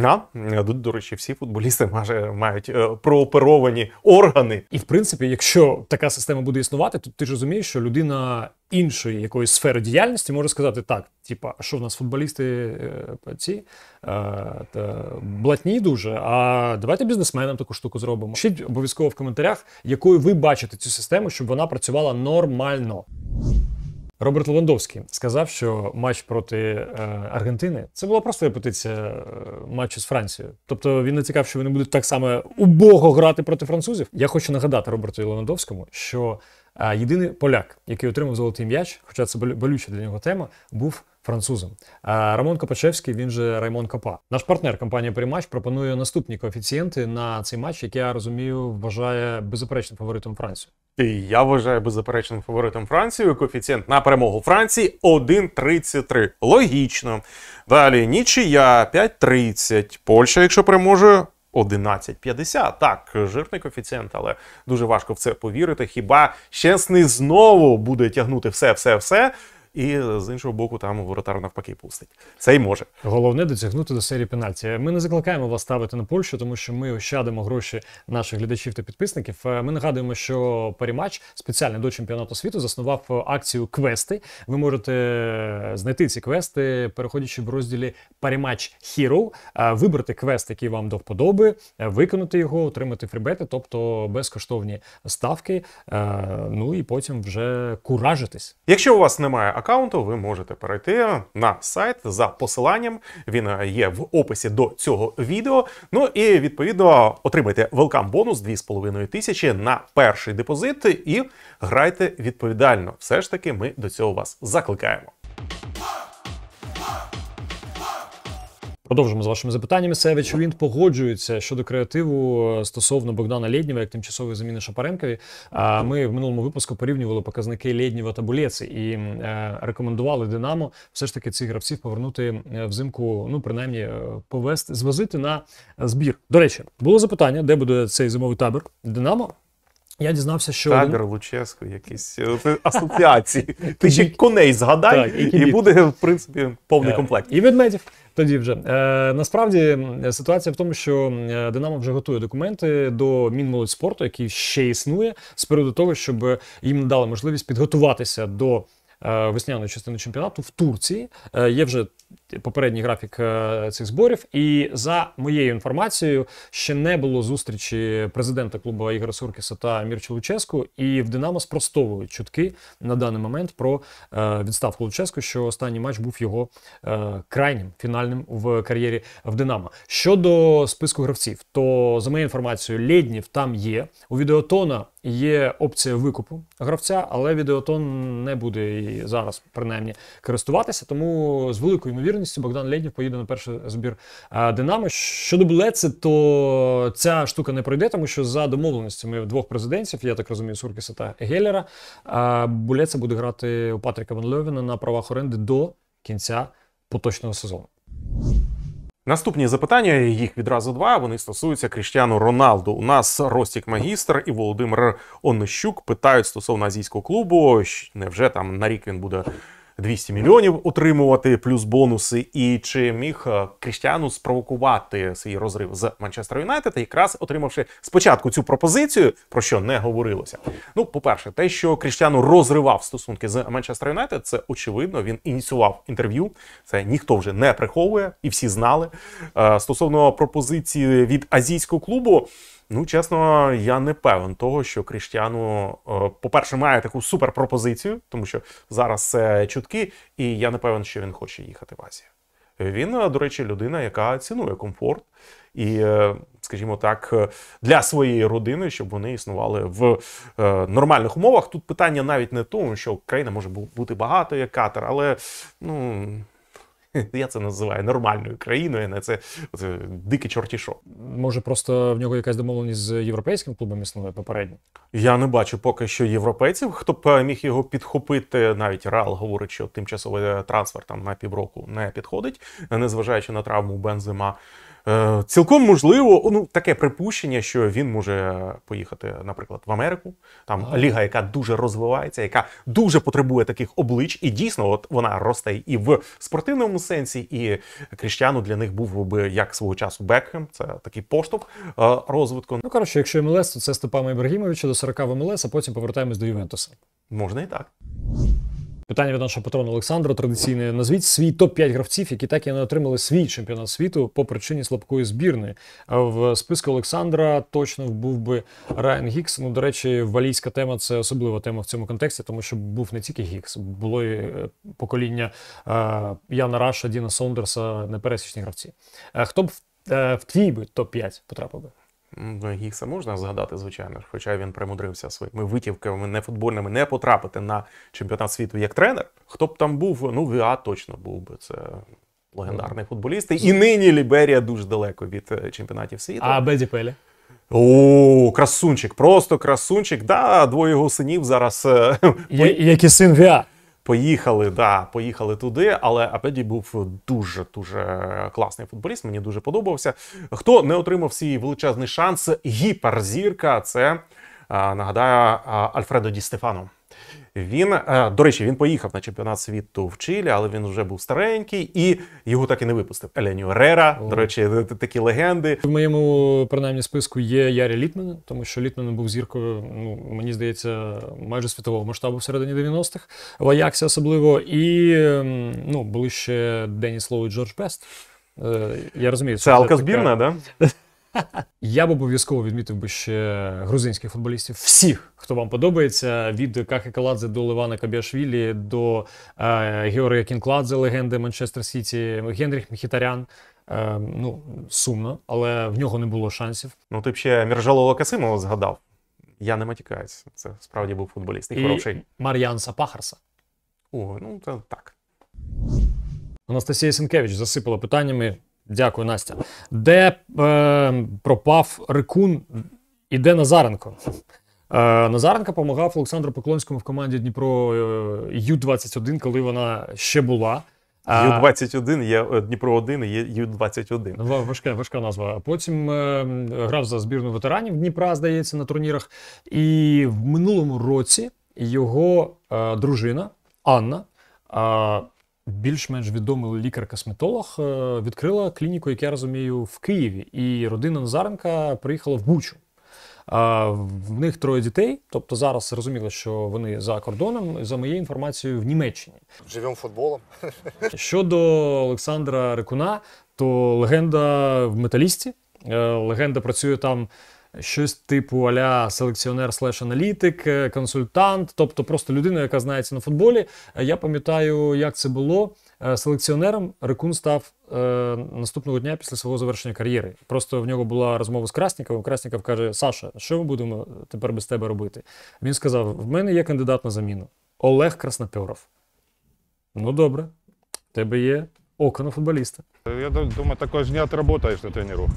На тут, до речі, всі футболісти майже мають е, прооперовані органи. І в принципі, якщо така система буде існувати, то ти ж розумієш, що людина іншої якоїсь сфери діяльності може сказати так: типа, що в нас футболісти е, ці е, блатні дуже. А давайте бізнесменам таку штуку зробимо. Пишіть обов'язково в коментарях, якою ви бачите цю систему, щоб вона працювала нормально. Роберт Левандовський сказав, що матч проти е, Аргентини це була просто репетиція е, матчу з Францією. Тобто він не цікав, що вони будуть так само убого грати проти французів. Я хочу нагадати Роберту Левандовському, що е, єдиний поляк, який отримав золотий м'яч, хоча це болюча для нього тема, був французом. А Рамон Копачевський, він же Раймон Копа. Наш партнер компанія Примач пропонує наступні коефіцієнти на цей матч, який я розумію, вважає беззаперечним фаворитом Францію. І я вважаю беззаперечним фаворитом Францію. Коефіцієнт на перемогу Франції 1,33. Логічно. Далі нічия 5,30. Польща, якщо переможе. 11,50. Так, жирний коефіцієнт, але дуже важко в це повірити. Хіба щесний знову буде тягнути все, все, все і е, з іншого боку, там воротар навпаки пустить. Це й може. Головне дотягнути до серії пенальті. Ми не закликаємо вас ставити на Польщу, тому що ми ощадимо гроші наших глядачів та підписників. Е, ми нагадуємо, що Парімач спеціально до чемпіонату світу заснував е, акцію квести. Ви можете знайти ці квести, переходячи в розділі Парімач Hero, вибрати квест, який вам до вподоби, виконати його, отримати фрібети, тобто безкоштовні ставки. Ну і потім вже куражитись. Якщо у вас немає аккаунту, ви можете перейти на сайт за посиланням. Він є в описі до цього відео. Ну і відповідно отримайте велкам бонус 2,5 тисячі на перший депозит і грайте відповідально. Все ж таки, ми до цього вас закликаємо. Продовжимо з вашими запитаннями. Севич він погоджується щодо креативу е, стосовно Богдана Лєднєва як тимчасової заміни Шапаренкові. ми в минулому випуску порівнювали показники Лєднєва та Булєці і е, рекомендували Динамо все ж таки цих гравців повернути е, взимку. Ну принаймні повести звозити на збір. До речі, було запитання, де буде цей зимовий табір? Динамо. Я дізнався, що табір один... Луческо, якісь асоціації. Ти ще коней згадай, так, і, і буде в принципі повний комплект і ведмедів. Тоді вже Е, насправді ситуація в тому, що е, Динамо вже готує документи до Мінмолодь спорту, який ще існує, з приводу того, щоб е, їм дали можливість підготуватися до. Е, весняної частини чемпіонату в Турції. Е, є вже попередній графік е, цих зборів. І за моєю інформацією, ще не було зустрічі президента клубу Ігоря Суркіса та Мірчу Луческу. І в Динамо спростовують чутки на даний момент про відставку Луческу, що останній матч був його крайнім фінальним в кар'єрі в Динамо. Щодо списку гравців, то за моєю інформацією, Ліднів там є у відеотона. Є опція викупу гравця, але відеотон не буде і зараз, принаймні, користуватися. Тому з великою ймовірністю Богдан Лєднів поїде на перший збір е, Динамо. Щодо Булеци, то ця штука не пройде, тому що за домовленостями двох президентів, я так розумію, Суркіса та Гелера. Е, Булеци буде грати у Патріка Ван Льовіна на правах оренди до кінця поточного сезону. Наступні запитання їх відразу два. Вони стосуються Кріштіану Роналду. У нас Ростік Магістр і Володимир Онищук питають стосовно азійського клубу. Невже там на рік він буде 200 мільйонів отримувати, плюс бонуси. І чи міг е, Кріштіану спровокувати свій розрив з Манчестер Юнайтед, якраз отримавши спочатку цю пропозицію, про що не говорилося? Ну, по-перше, те, що Кріштіану розривав стосунки з Манчестер Юнайтед, це очевидно. Він ініціював інтерв'ю. Це ніхто вже не приховує, і всі знали. Е, стосовно пропозиції від азійського клубу. Ну, чесно, я не певен того, що Кріштіану, е, по-перше, має таку суперпропозицію, тому що зараз це чутки, і я не певен, що він хоче їхати в Азію. Він, е, до речі, людина, яка цінує комфорт, і, е, скажімо так, для своєї родини, щоб вони існували в нормальних умовах. Тут питання навіть не тому, що Україна може бути багато як катер, але ну. [laughs] Я це називаю нормальною країною, не це, це дике чортішо. Може, просто в нього якась домовленість з європейським клубом існує попередньо? Я не бачу поки що європейців. Хто б е, міг його підхопити? Навіть Реал говорить, що тимчасовий е, трансфер там на півроку не підходить, незважаючи на травму бензима. Е, цілком можливо, ну таке припущення, що він може поїхати, наприклад, в Америку. Там ага. ліга, яка дуже розвивається, яка дуже потребує таких облич, і дійсно, от вона росте і в спортивному сенсі, і Кріштіану для них був би як свого часу Бекхем. Це такий поштовх е, розвитку. Ну коротше, якщо МЛС, то це стопами Ібрагімовича до 40 в МЛС, а потім повертаємось до Ювентуса. Можна і так. Питання від нашого патрона Олександра традиційне. Назвіть свій топ-5 гравців, які так і не отримали свій чемпіонат світу по причині слабкої збірної. В списку Олександра точно був би Райан Гікс. Ну, до речі, валійська тема це особлива тема в цьому контексті, тому що був не тільки Гікс, було і е, покоління е, Яна Раша, Діна Сондерса, непересічні гравці. Е, хто б в твій би топ-5 потрапив би? Гікса ну, можна згадати, звичайно, хоча він примудрився своїми витівками нефутбольними не потрапити на чемпіонат світу як тренер. Хто б там був, ну Віа точно був би це легендарний футболіст. І нині Ліберія дуже далеко від е, чемпіонатів світу. А Беді Пелі? О, красунчик, просто красунчик. Да, Двоє його синів зараз. Е, є, [laughs] Який син Віа. Поїхали, да, поїхали туди, але Апеді був дуже дуже класний футболіст. Мені дуже подобався. Хто не отримав свій величезний шанс? Гіперзірка це нагадаю Альфредо Ді Стефано. Він, е, до речі, він поїхав на чемпіонат світу в Чилі, але він вже був старенький і його так і не випустив. Еленю Рера, О. до речі, такі легенди. В моєму принаймні списку є Ярі Літмен, тому що Літмен був зіркою, ну мені здається, майже світового масштабу в середині 90-х, в Аяксі особливо. І ну були ще Деніс Лоу і Джордж Бест. Е, я розумію, це, це алкозбірна, така... да? [laughs] Я б обов'язково відмітив би ще грузинських футболістів, всіх, хто вам подобається, від Кахи Каладзе до Левана Кабіашвілі, до е, Георгія Кінкладзе, легенди Манчестер Сіті, Генріх Міхітарян. Е, ну, сумно, але в нього не було шансів. Ну, ти б ще Міржалова Касимова згадав. Я не матікаюсь. Це справді був футболіст. І хороший. Мар'янса Пахарса. О, ну це так. Анастасія Сенкевич засипала питаннями. Дякую, Настя. Де е, пропав Рикун і де Назаренко? Е, Назаренко допомагав Олександру Поклонському в команді Дніпро е, Ю-21, коли вона ще була. Е, Ю-21 є е, Дніпро 1 і є Ю-21. Важка важка назва. Потім е, грав за збірну ветеранів Дніпра, здається, на турнірах. І в минулому році його е, дружина Анна. Е, більш-менш відомий лікар-косметолог е, відкрила клініку, як я розумію, в Києві. І родина Назаренка приїхала в Бучу. В них троє дітей. Тобто зараз зрозуміло, що вони за кордоном, за моєю інформацією, в Німеччині. Живемо футболом. [laughs] Щодо Олександра Рикуна, то легенда в металісті. Е, легенда працює там щось типу аля селекціонер слеш аналітик, е, консультант, тобто просто людина, яка знається на футболі. Е, я пам'ятаю, як це було. Е, селекціонером Рекун став е, наступного дня після свого завершення кар'єри. Просто в нього була розмова з Красніковим. Красніков каже: Саша, що ми будемо тепер без тебе робити? Він сказав: В мене є кандидат на заміну Олег Краснопьоров. Ну добре, в тебе є око на футболіста. Я думаю, також не відработаєш на тренуванні.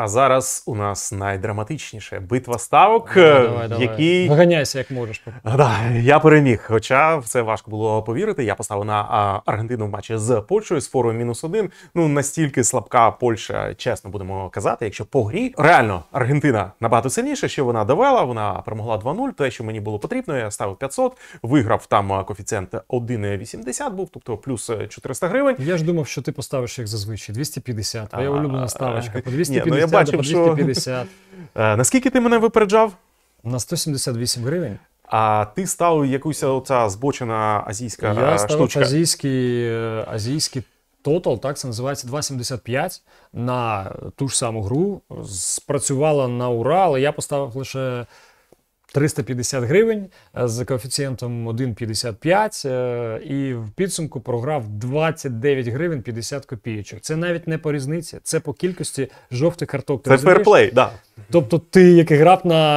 А зараз у нас найдраматичніше битва ставок, ну, е, які виганяйся, як можеш. Да, я переміг. Хоча в це важко було повірити. Я поставив на Аргентину в матчі з Польщею з фору мінус один. Ну настільки слабка Польща, чесно будемо казати. Якщо по грі реально Аргентина набагато сильніша, що вона давала, вона перемогла 2-0, Те, що мені було потрібно, я ставив 500, виграв там е, коефіцієнт 1,80 був, тобто плюс 400 е, гривень. Я ж думав, що ти поставиш як зазвичай 250, Я улюблена ставочка по 250. Ні, ну, я бачив, що... 250. А, [laughs] е, наскільки ти мене випереджав? На 178 гривень. А ти став якусь оця збочена азійська Я е, штучка? Я став азійський, е, азійський тотал, так це називається 2,75 на ту ж саму гру. Спрацювала на ура, але я поставив лише 350 гривень е, з коефіцієнтом 1,55 е, і в підсумку програв 29 гривень 50 копійочок. Це навіть не по різниці, це по кількості жовтих карток. це розумієш? ферплей, да. Тобто, ти, як грав на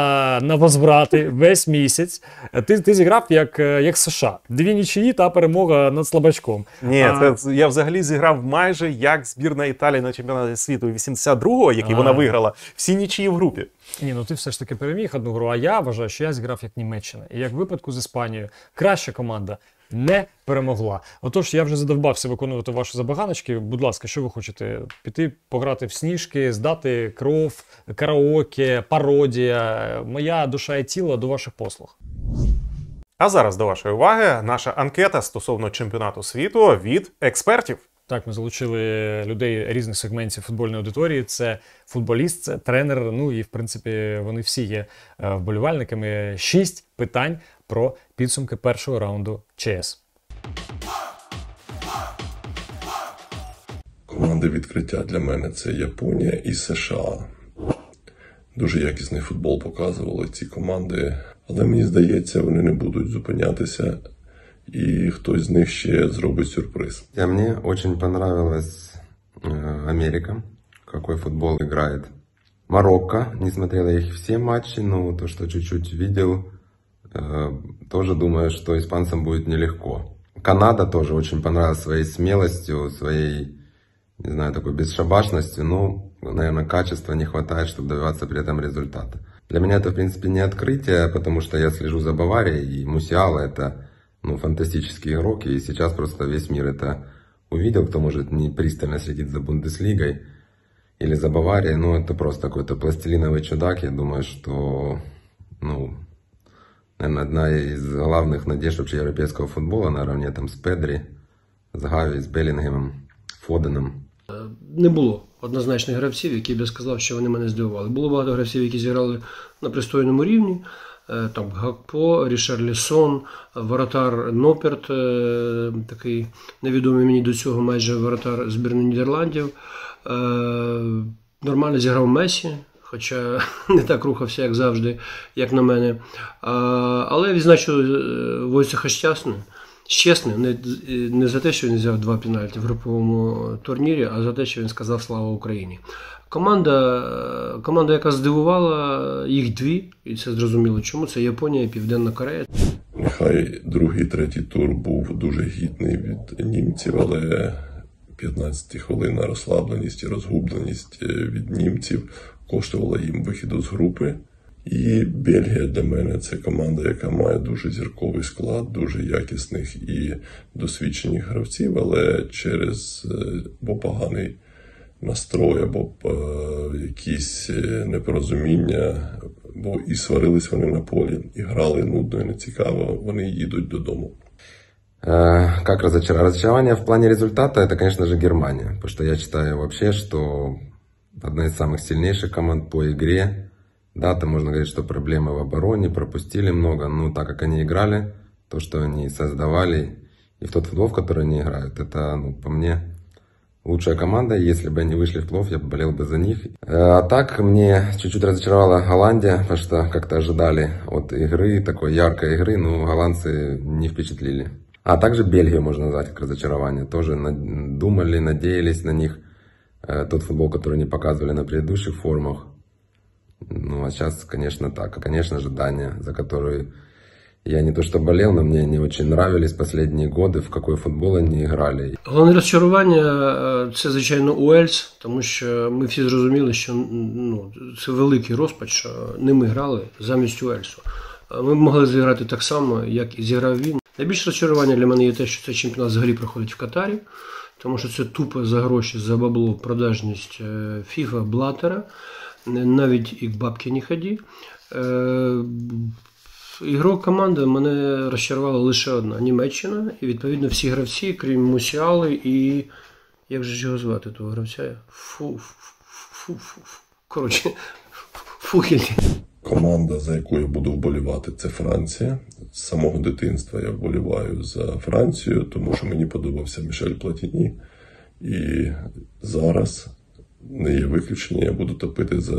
на возврати весь місяць, ти ти зіграв як як США. Дві нічиї та перемога над слабачком. Ні, а... це я взагалі зіграв майже як збірна Італії на чемпіонаті світу 82-го, який а... вона виграла, всі нічиї в групі. Ні, ну ти все ж таки переміг одну гру. А я вважаю, що я зіграв як Німеччина, і як в випадку з Іспанією краща команда не перемогла. Отож, я вже задовбався виконувати ваші забаганочки. Будь ласка, що ви хочете піти, пограти в сніжки, здати кров, караоке, пародія. Моя душа і тіло до ваших послуг. А зараз до вашої уваги наша анкета стосовно чемпіонату світу від експертів. Так, ми залучили людей різних сегментів футбольної аудиторії. Це футболіст, це тренер. Ну і в принципі вони всі є е, вболівальниками. Шість питань про підсумки першого раунду ЧС. Команди відкриття для мене це Японія і США. Дуже якісний футбол показували ці команди, але мені здається, вони не будуть зупинятися, і хтось з них ще зробить сюрприз. А мені очень понравилась е, Америка, який футбол грає. Марокко, не смотрела их все матчи, но то, что чуть-чуть видел, Э, тоже думаю, что испанцам будет нелегко. Канада тоже очень понравилась своей смелостью, своей, не знаю, такой бесшабашностью. Но, наверное, качества не хватает, чтобы добиваться при этом результата. Для меня это, в принципе, не открытие, потому что я слежу за Баварией, и Мусиала — это ну, фантастический игрок, и сейчас просто весь мир это увидел, кто, может, не пристально следит за Бундеслигой или за Баварией, но ну, это просто какой-то пластилиновый чудак, я думаю, что наверное, одна из главных надежд вообще европейского футбола наравне там с Педрі, з Гаві, з Белінгемом, Фоденом. Е, не було однозначних гравців, які б я сказав, що вони мене здивували. Було багато гравців, які зіграли на пристойному рівні. Е, там Гакпо, Рішер Лісон, Воротар Ноперт, е, такий невідомий мені до цього майже воротар збірної Нідерландів. Нормально зіграв Месі хоча [laughs] не так рухався, як завжди, як на мене. А, Але відзначу е, Войцеха щасне. Чесно, не не за те, що він взяв два пенальти в груповому турнірі, а за те, що він сказав Слава Україні. Команда, е, команда, яка здивувала, їх дві, і це зрозуміло, чому це Японія і Південна Корея. Нехай другий, третій тур був дуже гідний від німців, але 15 хвилина розслабленість і розгубленість е, від німців коштувала їм вихіду з групи. І Бельгія для мене це команда, яка має дуже зірковий склад, дуже якісних і досвідчених гравців, але через е, бо поганий настрой або е, якісь е, непорозуміння, бо і сварились вони на полі, і грали нудно і нецікаво, вони їдуть додому. Как разочарование в плане результата, это, конечно же, Германия. Потому что я читаю, вообще, что одна из самых сильнейших команд по игре. Да, там можно говорить, что проблемы в обороне, пропустили много, но так как они играли, то, что они создавали, и в тот футбол, в который они играют, это, ну, по мне, лучшая команда. Если бы они вышли в плов, я болел бы за них. Э, а так, мне чуть-чуть разочаровала Голландия, потому что как-то ожидали от игры, такой яркой игры, но голландцы не впечатлили. А также Бельгию можно назвать как разочарование. Тоже думали, надеялись на них – Э, тот футбол, который они показывали на предыдущих формах. Ну, а сейчас, конечно, так. Конечно, ожидания, за которые я не то что болел, но мне не очень нравились последні годы, в какой футбол они грали. Головне розчарування е, це, звичайно, Уельс, тому що ми всі зрозуміли, що ну, це великий розпач, що не ми грали замість Уельсу. Е, ми могли зіграти так само, як і зіграв він. Найбільше розчарування для мене є те, що цей чемпіонат взагалі проходить в Катарі тому що це тупо за гроші за бабло продажність Фіфа е, Блатера. Навіть і бабки не ході. Е, Ігро команди мене розчарувала лише одна Німеччина. І відповідно всі гравці, крім Мусіали і. Як же його звати того гравця? Фу. фу, фу, фу, фу. Коротше, [laughs] фухель. Команда, за яку я буду вболівати, це Франція. З самого дитинства я вболіваю за Францію, тому що мені подобався Мішель Платіні. І зараз не є виключення, я буду топити за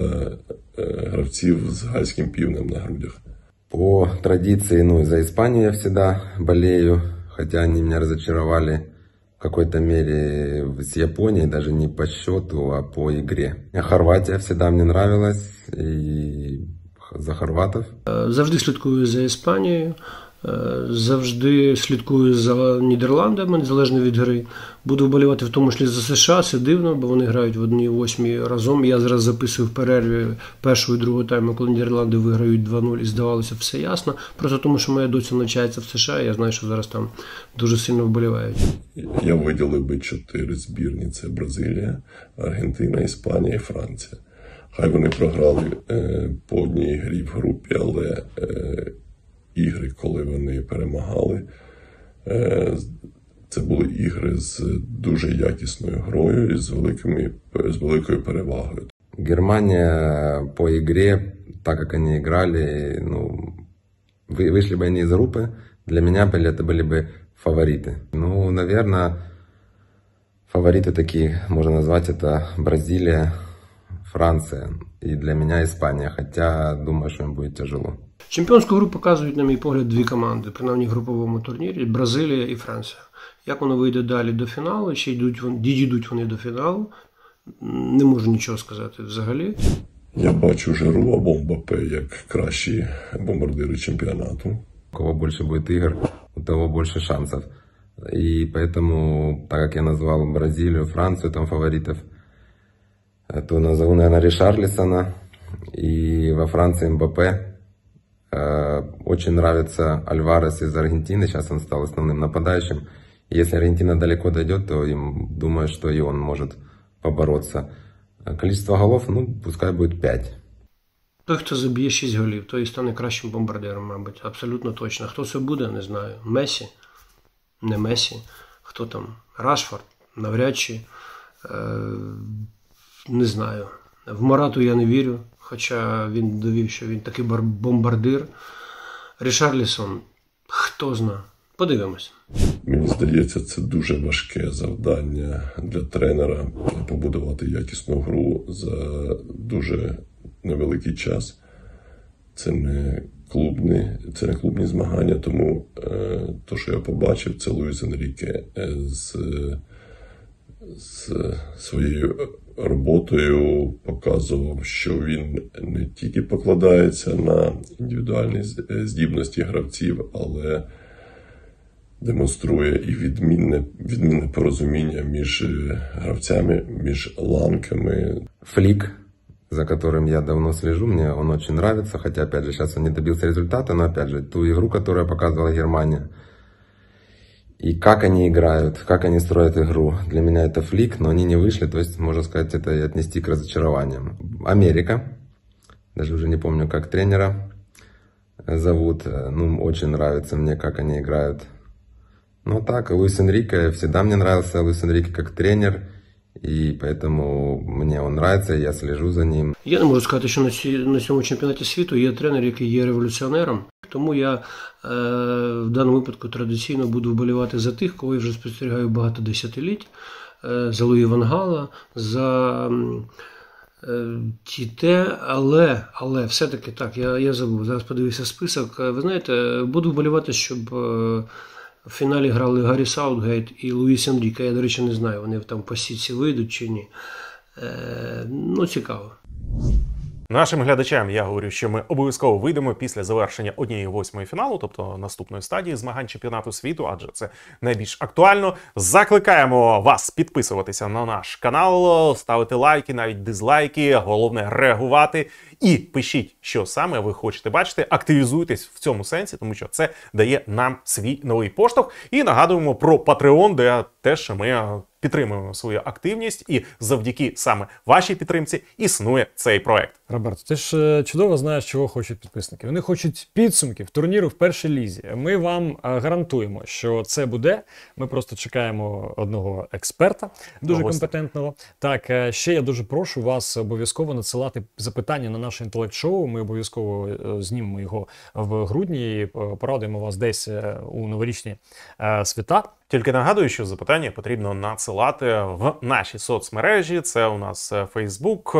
е, гравців з гальським півнем на грудях. По традиції, ну и за Іспанію, я завжди болею, хотя они мене разочаровали в какой-то мере з Японії, навіть не по счету, а по ігрі. А Хорватия всегда мне нравилась, і за хорватів? Е, завжди слідкую за Іспанією. Е, завжди слідкую за Нідерландами незалежно від гри. Буду вболівати в тому числі за США. Це дивно, бо вони грають в одній восьмій разом. Я зараз записую в перерві першого і другого тайму, коли Нідерланди виграють 2-0 і здавалося, все ясно. Просто тому, що моя доця навчається в США. і Я знаю, що зараз там дуже сильно вболівають. Я виділив би чотири збірні: це Бразилія, Аргентина, Іспанія і Франція. Хай вони програли е, по одній грі в групі, але е, ігри, коли вони перемагали, е, це були ігри з дуже якісною грою і з великими з великою перевагою. Германія по ігрі, так як вони играли, ну, вышли бы они из группы, для мене были, это были бы фавориты. Ну, наверное, фавориты такие, можно назвать это Бразилия, Франция І для мене Іспанія, хоча думаю, що им буде тяжело. Чемпіонську гру показують, на мій погляд, дві команди, принаймні в груповому турнірі Бразилія і Франція. Як воно вийде далі до фіналу, чи йдуть йдуть вони до фіналу, не можу нічого сказати взагалі. Я бачу Жиру або Мбапе як кращі бомбардири чемпіонату. У кого більше буде ігор, у того більше шансів. І тому, так як я назвав Бразилію, Францію там фаворитів. Туна Загуна Ришарлисона и во Франции МБП. Очень нравится Альварес из Аргентины, сейчас он стал основным нападающим. Если Аргентина далеко дойдет, то им, думаю, что и он может побороться. Количество голов, ну, пускай будет 5. Той, хто заб'є 6 голів, той і стане кращим бомбардиром, мабуть, абсолютно точно. Хто це буде, не знаю. Месі, не Месі, хто там? Рашфорд, навряд чи. Е, не знаю. В Марату я не вірю, хоча він довів, що він такий бомбардир. Рішарлісон, хто зна. Подивимось. Мені здається, це дуже важке завдання для тренера побудувати якісну гру за дуже невеликий час. Це не клубні, це не клубні змагання, тому е, то, що я побачив, це Луїс Енріке е, з з своєю роботою показував, що він не тільки покладається на індивідуальні здібності гравців, але демонструє і відмінне відмінне порозуміння між е, гравцями, між ланками. Флік, за которым я давно слежу, мне он очень нравится, хотя, опять же, сейчас он не добился результата, но, опять же, ту игру, которую показывала Германия, и как они играют, как они строят игру. Для меня это флик, но они не вышли, то есть, можно сказать, это и отнести к разочарованиям. Америка, даже уже не помню, как тренера зовут. Ну, очень нравится мне, как они играют. Ну так, Луис Энрике, всегда мне нравился Луис Энрике как тренер, и поэтому мне он нравится, я слежу за ним. Я не можу сказати, що на цьому чемпіонаті світу є тренер, який є революціонером. Тому я е, в даному випадку традиційно буду вболівати за тих, кого я вже спостерігаю багато десятиліть, е, за Луї Вангала, за е, Тіте, але але все-таки так, я я забув. Зараз подивився список. Е, ви знаєте, буду вболівати, щоб. Е, в фіналі грали Гаррі Саутгейт і Луїс Андріка. Я, до речі, не знаю, вони там по сітці вийдуть чи ні. Е, Ну, цікаво. Нашим глядачам я говорю, що ми обов'язково вийдемо після завершення однієї восьмої фіналу, тобто наступної стадії змагань чемпіонату світу, адже це найбільш актуально. Закликаємо вас підписуватися на наш канал, ставити лайки, навіть дизлайки. Головне реагувати і пишіть, що саме ви хочете бачити. Активізуйтесь в цьому сенсі, тому що це дає нам свій новий поштовх. І нагадуємо про Patreon, де теж ми е, підтримуємо свою активність, і завдяки саме вашій підтримці існує цей проект. Роберт, ти ж е, чудово знаєш, чого хочуть підписники. Вони хочуть підсумків турніру в першій лізі. Ми вам е, гарантуємо, що це буде. Ми просто чекаємо одного експерта, дуже компетентного. Так ще я дуже прошу вас обов'язково надсилати запитання на наш наше інтелект-шоу. Ми обов'язково е, знімемо його в грудні. і е, Порадуємо вас десь е, у новорічні свята. Тільки нагадую, що запитання потрібно надсилати в наші соцмережі. Це у нас Фейсбук,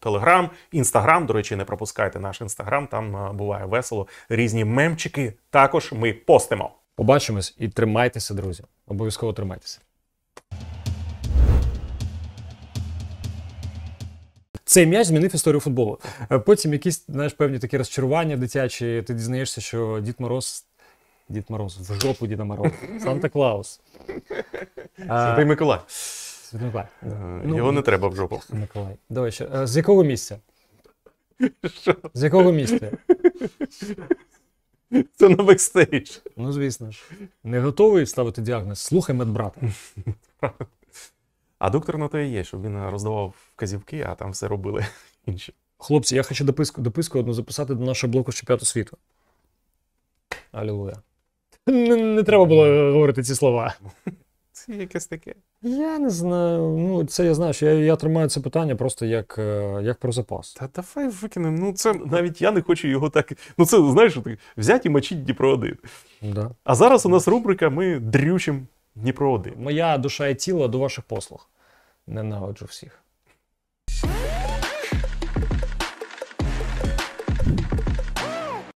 Телеграм, Інстаграм. До речі, не пропускайте наш інстаграм. Там буває весело. Різні мемчики. Також ми постимо. Побачимось і тримайтеся, друзі. Обов'язково тримайтеся. цей м'яч змінив історію футболу. Е, потім якісь знаєш, певні такі розчарування дитячі. Ти дізнаєшся, що Дід Мороз. Дід Мороз, в жопу Діда Мороз. Санта Клаус. [laughs] Святий Миколай. Святий Миколай. Е, ну, Його не треба в жопу. Миколай. Давай ще. Е, з якого місця? Що? З якого місця? [laughs] Це на бекстейдж. Ну, звісно ж. Не готовий ставити діагноз. Слухай медбрата. [laughs] А доктор на те і є, щоб він роздавав вказівки, а там все робили [laughs] інші. Хлопці, я хочу дописку дописку одну записати до нашого блоку з чемпіонату світу. Алілуя. Не, не треба було говорити ці слова. [laughs] Це якесь таке. Я не знаю. Ну, це я знаю, що я я тримаю це питання просто як е, як про запас. Та давай викинемо. Ну, це навіть я не хочу його так. Ну, це знаєш, взять і мочити Дніпро один. Да. А зараз у нас рубрика ми дрючим Дніпро 1. Моя душа і тіло до ваших послуг. Не нагоджу всіх.